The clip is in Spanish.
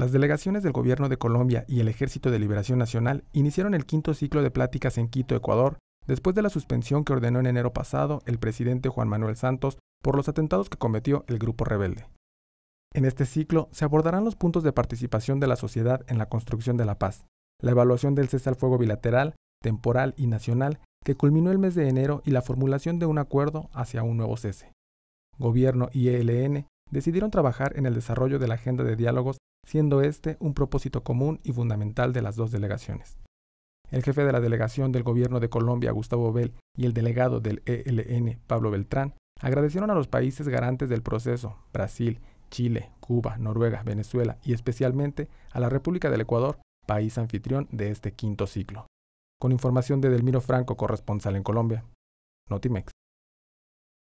Las delegaciones del Gobierno de Colombia y el Ejército de Liberación Nacional iniciaron el quinto ciclo de pláticas en Quito, Ecuador, después de la suspensión que ordenó en enero pasado el presidente Juan Manuel Santos por los atentados que cometió el grupo rebelde. En este ciclo se abordarán los puntos de participación de la sociedad en la construcción de la paz, la evaluación del cese al fuego bilateral, temporal y nacional que culminó el mes de enero y la formulación de un acuerdo hacia un nuevo cese. Gobierno y ELN decidieron trabajar en el desarrollo de la agenda de diálogos siendo este un propósito común y fundamental de las dos delegaciones. El jefe de la delegación del gobierno de Colombia, Gustavo Bell, y el delegado del ELN, Pablo Beltrán, agradecieron a los países garantes del proceso, Brasil, Chile, Cuba, Noruega, Venezuela y especialmente a la República del Ecuador, país anfitrión de este quinto ciclo. Con información de Delmiro Franco, corresponsal en Colombia. Notimex.